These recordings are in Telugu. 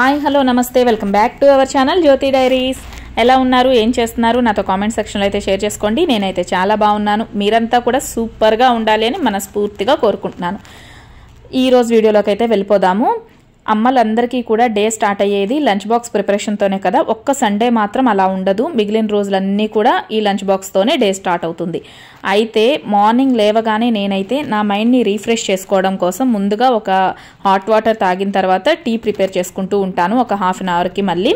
హాయ్ హలో నమస్తే welcome back to our channel Jyothi diaries ఎలా ఉన్నారు ఏం చేస్తున్నారు నాతో కామెంట్ సెక్షన్లో అయితే షేర్ చేసుకోండి నేనైతే చాలా బాగున్నాను మీరంతా కూడా సూపర్గా ఉండాలి అని మనస్ఫూర్తిగా కోరుకుంటున్నాను ఈరోజు వీడియోలోకి అయితే వెళ్ళిపోదాము అమ్మలందరికీ కూడా డే స్టార్ట్ అయ్యేది లంచ్ బాక్స్ ప్రిపరేషన్తోనే కదా ఒక్క సండే మాత్రం అలా ఉండదు మిగిలిన రోజులన్నీ కూడా ఈ లంచ్ బాక్స్తోనే డే స్టార్ట్ అవుతుంది అయితే మార్నింగ్ లేవగానే నేనైతే నా మైండ్ని రీఫ్రెష్ చేసుకోవడం కోసం ముందుగా ఒక హాట్ వాటర్ తాగిన తర్వాత టీ ప్రిపేర్ చేసుకుంటూ ఉంటాను ఒక హాఫ్ అన్ అవర్కి మళ్ళీ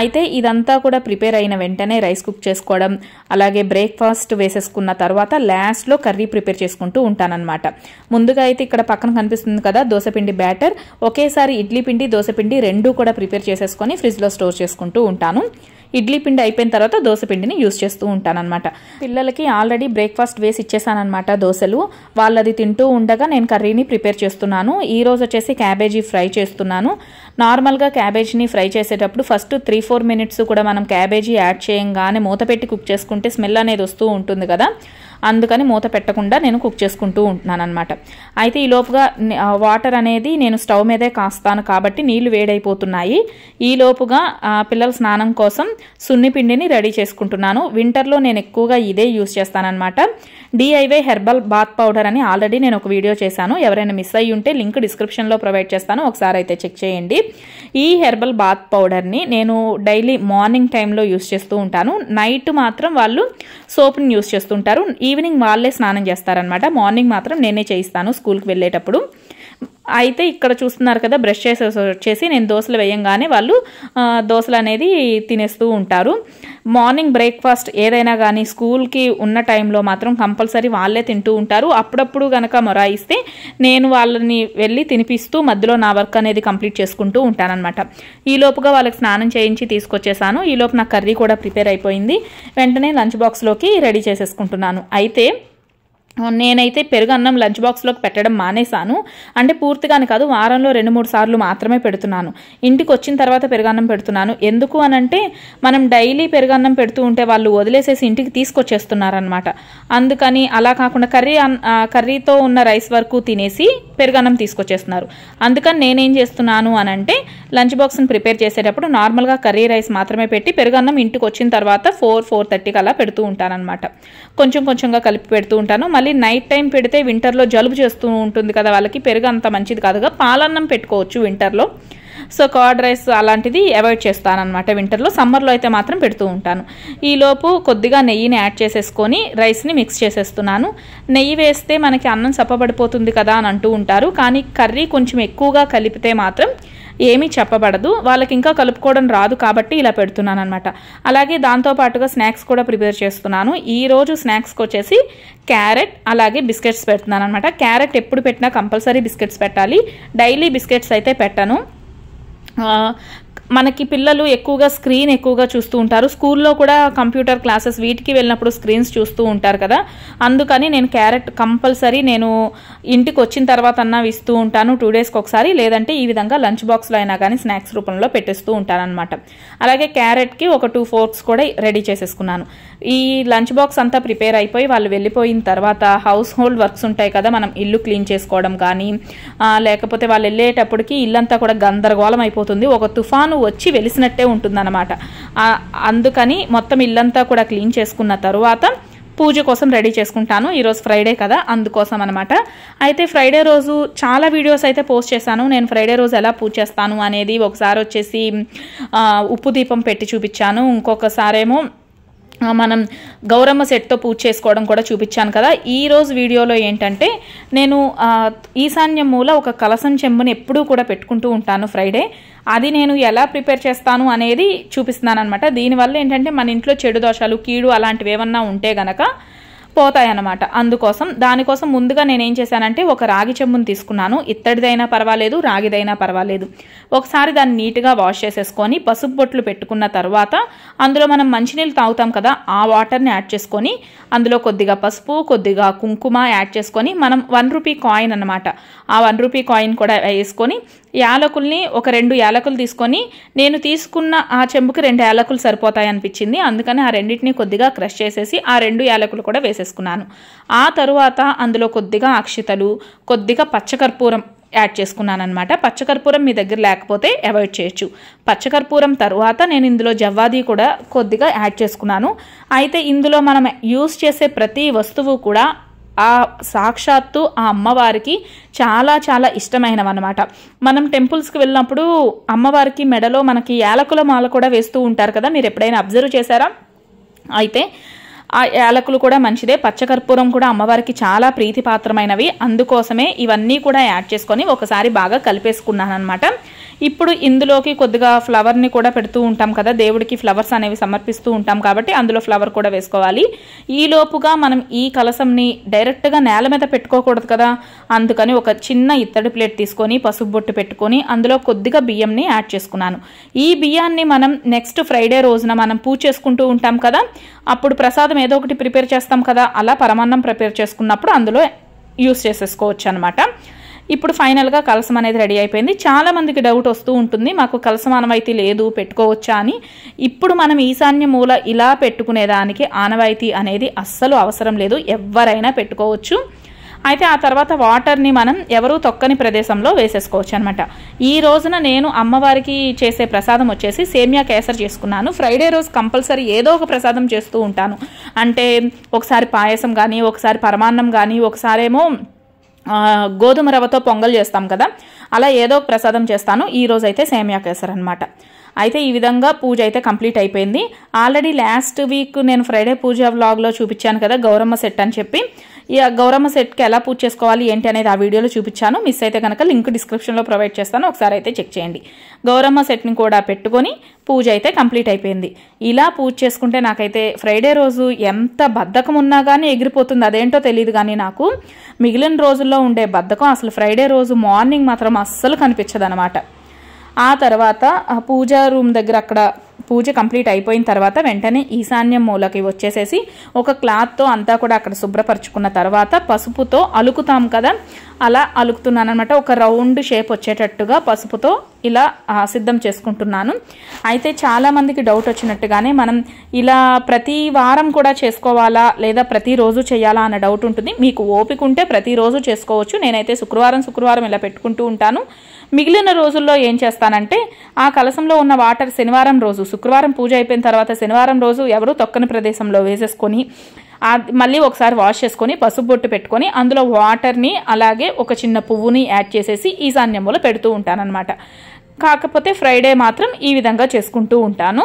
అయితే ఇదంతా కూడా ప్రిపేర్ అయిన వెంటనే రైస్ కుక్ చేసుకోవడం అలాగే బ్రేక్ఫాస్ట్ వేసేసుకున్న తర్వాత లాస్ట్లో కర్రీ ప్రిపేర్ చేసుకుంటూ ఉంటానన్నమాట ముందుగా అయితే ఇక్కడ పక్కన కనిపిస్తుంది కదా దోశపిండి బ్యాటర్ ఒకేసారి ఇడ్లీ పిండి దోశపిండి రెండూ కూడా ప్రిపేర్ చేసేసుకొని ఫ్రిడ్జ్లో స్టోర్ చేసుకుంటూ ఉంటాను ఇడ్లీ పిండి అయిపోయిన తర్వాత దోశ పిండిని యూజ్ చేస్తూ ఉంటానన్నమాట పిల్లలకి ఆల్రెడీ బ్రేక్ఫాస్ట్ వేసి ఇచ్చేసానమాట దోశలు వాళ్ళది తింటూ ఉండగా నేను కర్రీని ప్రిపేర్ చేస్తున్నాను ఈ రోజు వచ్చేసి క్యాబేజీ ఫ్రై చేస్తున్నాను నార్మల్గా క్యాబేజీని ఫ్రై చేసేటప్పుడు ఫస్ట్ త్రీ ఫోర్ మినిట్స్ కూడా మనం క్యాబేజీ యాడ్ చేయంగానే మూత పెట్టి కుక్ చేసుకుంటే స్మెల్ అనేది వస్తూ ఉంటుంది కదా అందుకని మూత పెట్టకుండా నేను కుక్ చేసుకుంటూ ఉంటున్నాను అనమాట అయితే ఈ లోపుగా వాటర్ అనేది నేను స్టవ్ మీదే కాస్తాను కాబట్టి నీళ్లు వేడైపోతున్నాయి ఈ లోపుగా పిల్లల స్నానం కోసం సున్నిపిండిని రెడీ చేసుకుంటున్నాను వింటర్లో నేను ఎక్కువగా ఇదే యూస్ చేస్తానమాట డిఐవై హెర్బల్ బాత్ పౌడర్ అని ఆల్రెడీ నేను ఒక వీడియో చేశాను ఎవరైనా మిస్ అయ్యి ఉంటే లింక్ డిస్క్రిప్షన్లో ప్రొవైడ్ చేస్తాను ఒకసారి అయితే చెక్ చేయండి ఈ హెర్బల్ బాత్ పౌడర్ని నేను డైలీ మార్నింగ్ టైంలో యూస్ చేస్తూ ఉంటాను నైట్ మాత్రం వాళ్ళు సోప్ని యూస్ చేస్తుంటారు ఈవినింగ్ వాళ్ళే స్నానం చేస్తారనమాట మార్నింగ్ మాత్రం నేనే చేయిస్తాను స్కూల్కి వెళ్ళేటప్పుడు అయితే ఇక్కడ చూస్తున్నారు కదా బ్రష్ చేసే వచ్చేసి నేను దోశలు వేయంగానే వాళ్ళు దోశలు అనేది తినేస్తూ ఉంటారు మార్నింగ్ బ్రేక్ఫాస్ట్ ఏదైనా కానీ స్కూల్కి ఉన్న టైంలో మాత్రం కంపల్సరీ వాళ్ళే తింటూ ఉంటారు అప్పుడప్పుడు గనక మొరాయిస్తే నేను వాళ్ళని వెళ్ళి తినిపిస్తూ మధ్యలో నా వర్క్ అనేది కంప్లీట్ చేసుకుంటూ ఉంటానన్నమాట ఈలోపుగా వాళ్ళకి స్నానం చేయించి తీసుకొచ్చేసాను ఈలోపు నా కర్రీ కూడా ప్రిపేర్ అయిపోయింది వెంటనే లంచ్ బాక్స్లోకి రెడీ చేసేసుకుంటున్నాను అయితే నేనైతే పెరుగు అన్నం లంచ్ బాక్స్లోకి పెట్టడం మానేశాను అంటే పూర్తిగానే కాదు వారంలో రెండు మూడు సార్లు మాత్రమే పెడుతున్నాను ఇంటికి వచ్చిన తర్వాత పెరుగన్నం పెడుతున్నాను ఎందుకు అనంటే మనం డైలీ పెరుగన్నం పెడుతూ ఉంటే వాళ్ళు వదిలేసేసి ఇంటికి తీసుకొచ్చేస్తున్నారనమాట అందుకని అలా కాకుండా కర్రీ కర్రీతో ఉన్న రైస్ వరకు తినేసి పెరుగన్నం తీసుకొచ్చేస్తున్నారు అందుకని నేనేం చేస్తున్నాను అనంటే లంచ్ బాక్స్ని ప్రిపేర్ చేసేటప్పుడు నార్మల్గా కర్రీ రైస్ మాత్రమే పెట్టి పెరుగన్నం ఇంటికి వచ్చిన తర్వాత ఫోర్ ఫోర్ థర్టీకి అలా పెడుతూ ఉంటానన్నమాట కొంచెం కొంచెంగా కలిపి పెడుతూ ఉంటాను మళ్ళీ నైట్ టైం పెడితే వింటర్లో జలుబు చేస్తూ ఉంటుంది కదా వాళ్ళకి పెరుగు అంత మంచిది కాదుగా పాలన్నం పెట్టుకోవచ్చు వింటర్లో సో కర్డ్ రైస్ అలాంటిది అవాయిడ్ చేస్తానమాట వింటర్లో సమ్మర్లో అయితే మాత్రం పెడుతూ ఉంటాను ఈలోపు కొద్దిగా నెయ్యిని యాడ్ చేసేసుకొని రైస్ని మిక్స్ చేసేస్తున్నాను నెయ్యి వేస్తే మనకి అన్నం సప్పబడిపోతుంది కదా అని అంటూ ఉంటారు కానీ కర్రీ కొంచెం ఎక్కువగా కలిపితే మాత్రం ఏమీ చెప్పబడదు వాళ్ళకి ఇంకా కలుపుకోవడం రాదు కాబట్టి ఇలా పెడుతున్నాను అనమాట అలాగే దాంతోపాటుగా స్నాక్స్ కూడా ప్రిపేర్ చేస్తున్నాను ఈరోజు స్నాక్స్కి వచ్చేసి క్యారెట్ అలాగే బిస్కెట్స్ పెడుతున్నాను అనమాట క్యారెట్ ఎప్పుడు పెట్టినా కంపల్సరీ బిస్కెట్స్ పెట్టాలి డైలీ బిస్కెట్స్ అయితే పెట్టను మనకి పిల్లలు ఎక్కువగా స్క్రీన్ ఎక్కువగా చూస్తూ ఉంటారు స్కూల్లో కూడా కంప్యూటర్ క్లాసెస్ వీటికి వెళ్ళినప్పుడు స్క్రీన్స్ చూస్తూ ఉంటారు కదా అందుకని నేను క్యారెట్ కంపల్సరీ నేను ఇంటికి వచ్చిన తర్వాత అన్నా ఇస్తూ ఉంటాను టూ డేస్కి ఒకసారి లేదంటే ఈ విధంగా లంచ్ బాక్స్లో అయినా కానీ స్నాక్స్ రూపంలో పెట్టేస్తూ ఉంటాను అనమాట అలాగే క్యారెట్కి ఒక టూ ఫోర్క్స్ కూడా రెడీ చేసేసుకున్నాను ఈ లంచ్ బాక్స్ అంతా ప్రిపేర్ అయిపోయి వాళ్ళు వెళ్ళిపోయిన తర్వాత హౌస్ హోల్డ్ వర్క్స్ ఉంటాయి కదా మనం ఇల్లు క్లీన్ చేసుకోవడం కానీ లేకపోతే వాళ్ళు వెళ్ళేటప్పటికి ఇల్లంతా కూడా గందరగోళం అయిపోతుంది ఒక తుఫాను వచ్చి వెలిసినట్టే ఉంటుందన్నమాట అందుకని మొత్తం ఇల్లంతా కూడా క్లీన్ చేసుకున్న తర్వాత పూజ కోసం రెడీ చేసుకుంటాను ఈరోజు ఫ్రైడే కదా అందుకోసం అనమాట అయితే ఫ్రైడే రోజు చాలా వీడియోస్ అయితే పోస్ట్ చేశాను నేను ఫ్రైడే రోజు ఎలా పూజ చేస్తాను అనేది ఒకసారి వచ్చేసి ఉప్పు దీపం పెట్టి చూపించాను ఇంకొకసారేమో మనం గౌరమ్మ సెట్తో పూజ చేసుకోవడం కూడా చూపించాను కదా ఈరోజు వీడియోలో ఏంటంటే నేను ఈశాన్యం మూల ఒక కలసం చెంబుని ఎప్పుడూ కూడా పెట్టుకుంటూ ఉంటాను ఫ్రైడే అది నేను ఎలా ప్రిపేర్ చేస్తాను అనేది చూపిస్తున్నాను అనమాట దీనివల్ల ఏంటంటే మన ఇంట్లో చెడు దోషాలు కీడు అలాంటివి ఏమన్నా ఉంటే గనక పోతాయన్నమాట అందుకోసం దానికోసం ముందుగా నేనేం చేశానంటే ఒక రాగి చెంబుని తీసుకున్నాను ఇత్తడిదైనా పర్వాలేదు రాగిదైనా పర్వాలేదు ఒకసారి దాన్ని నీట్గా వాష్ చేసేసుకొని పసుపు బొట్లు పెట్టుకున్న తర్వాత అందులో మనం మంచినీళ్ళు తాగుతాం కదా ఆ వాటర్ని యాడ్ చేసుకొని అందులో కొద్దిగా పసుపు కొద్దిగా కుంకుమ యాడ్ చేసుకొని మనం వన్ రూపీ కాయిన్ అనమాట ఆ వన్ రూపీ కాయిన్ కూడా వేసుకొని యాలకుల్ని ఒక రెండు యాలకులు తీసుకొని నేను తీసుకున్న ఆ చెంబుకి రెండు యాలకులు సరిపోతాయి అనిపించింది అందుకని ఆ రెండింటిని కొద్దిగా క్రష్ చేసేసి ఆ రెండు యాలకులు కూడా వేసేసుకున్నాను ఆ తరువాత అందులో కొద్దిగా అక్షితలు కొద్దిగా పచ్చకర్పూరం యాడ్ చేసుకున్నాను అనమాట పచ్చకర్పూరం మీ దగ్గర లేకపోతే అవాయిడ్ చేయొచ్చు పచ్చకర్పూరం తర్వాత నేను ఇందులో జవ్వాది కూడా కొద్దిగా యాడ్ చేసుకున్నాను అయితే ఇందులో మనం యూస్ చేసే ప్రతి వస్తువు కూడా ఆ సాక్షాత్తు ఆ అమ్మవారికి చాలా చాలా ఇష్టమైనవన్నమాట మనం టెంపుల్స్కి వెళ్ళినప్పుడు అమ్మవారికి మెడలో మనకి యాలకుల మాల కూడా వేస్తూ ఉంటారు కదా మీరు ఎప్పుడైనా అబ్జర్వ్ చేశారా అయితే ఆ యాలకులు కూడా మంచిదే పచ్చకర్పూరం కూడా అమ్మవారికి చాలా ప్రీతిపాత్రమైనవి అందుకోసమే ఇవన్నీ కూడా యాడ్ చేసుకొని ఒకసారి బాగా కలిపేసుకున్నాను అనమాట ఇప్పుడు ఇందులోకి కొద్దిగా ఫ్లవర్ని కూడా పెడుతూ ఉంటాం కదా దేవుడికి ఫ్లవర్స్ అనేవి సమర్పిస్తూ ఉంటాం కాబట్టి అందులో ఫ్లవర్ కూడా వేసుకోవాలి ఈ లోపుగా మనం ఈ కలసంని డైరెక్ట్గా నేల మీద పెట్టుకోకూడదు కదా అందుకని ఒక చిన్న ఇత్తడి ప్లేట్ తీసుకొని పసుపు బొట్టు పెట్టుకొని అందులో కొద్దిగా బియ్యంని యాడ్ చేసుకున్నాను ఈ బియ్యాన్ని మనం నెక్స్ట్ ఫ్రైడే రోజున మనం పూజ చేసుకుంటూ ఉంటాం కదా అప్పుడు ప్రసాదం ఏదో ఒకటి ప్రిపేర్ చేస్తాం కదా అలా పరమాన్నం ప్రిపేర్ చేసుకున్నప్పుడు అందులో యూస్ చేసేసుకోవచ్చు అనమాట ఇప్పుడు ఫైనల్గా కలసం అనేది రెడీ అయిపోయింది చాలామందికి డౌట్ వస్తూ ఉంటుంది మాకు కలసమానవాయితీ లేదు పెట్టుకోవచ్చా అని ఇప్పుడు మనం ఈశాన్య మూల ఇలా పెట్టుకునేదానికి ఆనవాయితీ అనేది అస్సలు అవసరం లేదు ఎవరైనా పెట్టుకోవచ్చు అయితే ఆ తర్వాత వాటర్ని మనం ఎవరూ తొక్కని ప్రదేశంలో వేసేసుకోవచ్చు అనమాట ఈ రోజున నేను అమ్మవారికి చేసే ప్రసాదం వచ్చేసి సేమియా కేసర్ చేసుకున్నాను ఫ్రైడే రోజు కంపల్సరీ ఏదో ఒక ప్రసాదం చేస్తూ ఉంటాను అంటే ఒకసారి పాయసం కానీ ఒకసారి పరమాన్నం కానీ ఒకసారేమో గోధుమ రవ్వతో పొంగల్ చేస్తాం కదా అలా ఏదో ప్రసాదం చేస్తాను ఈరోజు అయితే సేమియా కేసర్ అనమాట అయితే ఈ విధంగా పూజ అయితే కంప్లీట్ అయిపోయింది ఆల్రెడీ లాస్ట్ వీక్ నేను ఫ్రైడే పూజ వ్లాగ్లో చూపించాను కదా గౌరమ్మ సెట్ అని చెప్పి ఈ గౌరమ్మ సెట్కి ఎలా పూజ చేసుకోవాలి ఏంటి అనేది ఆ వీడియోలో చూపించాను మిస్ అయితే కనుక లింక్ డిస్క్రిప్షన్లో ప్రొవైడ్ చేస్తాను ఒకసారి అయితే చెక్ చేయండి గౌరమ్మ సెట్ని కూడా పెట్టుకొని పూజ అయితే కంప్లీట్ అయిపోయింది ఇలా పూజ చేసుకుంటే నాకైతే ఫ్రైడే రోజు ఎంత బద్ధకం ఉన్నా కానీ ఎగిరిపోతుంది అదేంటో తెలియదు కానీ నాకు మిగిలిన రోజుల్లో ఉండే బద్ధకం అసలు ఫ్రైడే రోజు మార్నింగ్ మాత్రం అస్సలు కనిపించదనమాట ఆ తర్వాత పూజా రూమ్ దగ్గర అక్కడ పూజ కంప్లీట్ అయిపోయిన తర్వాత వెంటనే ఈశాన్యం మూలకి వచ్చేసేసి ఒక క్లాత్తో అంతా కూడా అక్కడ శుభ్రపరచుకున్న తర్వాత పసుపుతో అలుకుతాం కదా అలా అలుకుతున్నాను అనమాట ఒక రౌండ్ షేప్ వచ్చేటట్టుగా పసుపుతో ఇలా సిద్ధం చేసుకుంటున్నాను అయితే చాలామందికి డౌట్ వచ్చినట్టుగానే మనం ఇలా ప్రతి వారం కూడా చేసుకోవాలా లేదా ప్రతిరోజు చేయాలా అన్న డౌట్ ఉంటుంది మీకు ఓపిక ఉంటే ప్రతిరోజు చేసుకోవచ్చు నేనైతే శుక్రవారం శుక్రవారం ఇలా పెట్టుకుంటూ ఉంటాను మిగిలిన రోజుల్లో ఏం చేస్తానంటే ఆ కలసంలో ఉన్న వాటర్ శనివారం రోజు శుక్రవారం పూజ అయిపోయిన తర్వాత శనివారం రోజు ఎవరు తొక్కని ప్రదేశంలో వేసేసుకొని మళ్ళీ ఒకసారి వాష్ చేసుకొని పసుపు బొట్టు పెట్టుకొని అందులో వాటర్ని అలాగే ఒక చిన్న పువ్వుని యాడ్ చేసేసి ఈశాన్యంలో పెడుతూ ఉంటానన్నమాట కాకపోతే ఫ్రైడే మాత్రం ఈ విధంగా చేసుకుంటూ ఉంటాను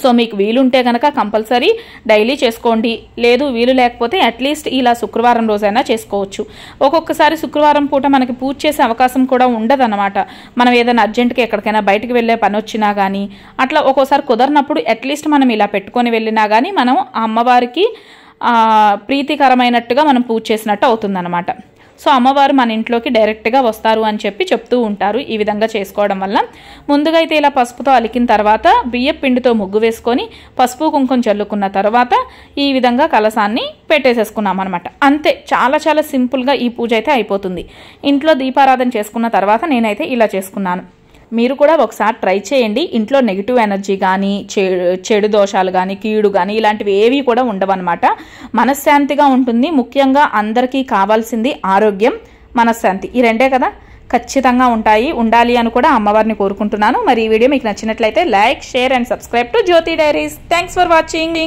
సో మీకు వీలుంటే కనుక కంపల్సరీ డైలీ చేసుకోండి లేదు వీలు లేకపోతే అట్లీస్ట్ ఇలా శుక్రవారం రోజైనా చేసుకోవచ్చు ఒక్కొక్కసారి శుక్రవారం పూట మనకి పూజ చేసే అవకాశం కూడా ఉండదన్నమాట మనం ఏదైనా అర్జెంట్గా ఎక్కడికైనా బయటకు వెళ్ళే పని వచ్చినా కానీ అట్లా ఒక్కోసారి కుదరినప్పుడు అట్లీస్ట్ మనం ఇలా పెట్టుకొని వెళ్ళినా కానీ మనం అమ్మవారికి ప్రీతికరమైనట్టుగా మనం పూజ చేసినట్టు అవుతుందన్నమాట సో అమ్మవారు మన ఇంట్లోకి డైరెక్ట్గా వస్తారు అని చెప్పి చెప్తూ ఉంటారు ఈ విధంగా చేసుకోవడం వల్ల ముందుగా అయితే ఇలా పసుపుతో అలికిన తర్వాత బియ్యపు పిండితో ముగ్గు వేసుకొని పసుపు కుంకుమ చల్లుకున్న తర్వాత ఈ విధంగా కలసాన్ని పెట్టేసేసుకున్నాం అనమాట అంతే చాలా చాలా సింపుల్గా ఈ పూజ అయితే అయిపోతుంది ఇంట్లో దీపారాధన చేసుకున్న తర్వాత నేనైతే ఇలా చేసుకున్నాను మీరు కూడా ఒకసారి ట్రై చేయండి ఇంట్లో నెగిటివ్ ఎనర్జీ కానీ చెడు దోషాలు కానీ కీడు కానీ ఇలాంటివి ఏవి కూడా ఉండవన్నమాట మనశ్శాంతిగా ఉంటుంది ముఖ్యంగా అందరికీ కావాల్సింది ఆరోగ్యం మనశ్శాంతి ఈ రెండే కదా ఖచ్చితంగా ఉంటాయి ఉండాలి అని కూడా అమ్మవారిని కోరుకుంటున్నాను మరి ఈ వీడియో మీకు నచ్చినట్లయితే like share and subscribe to Jyothi diaries thanks for watching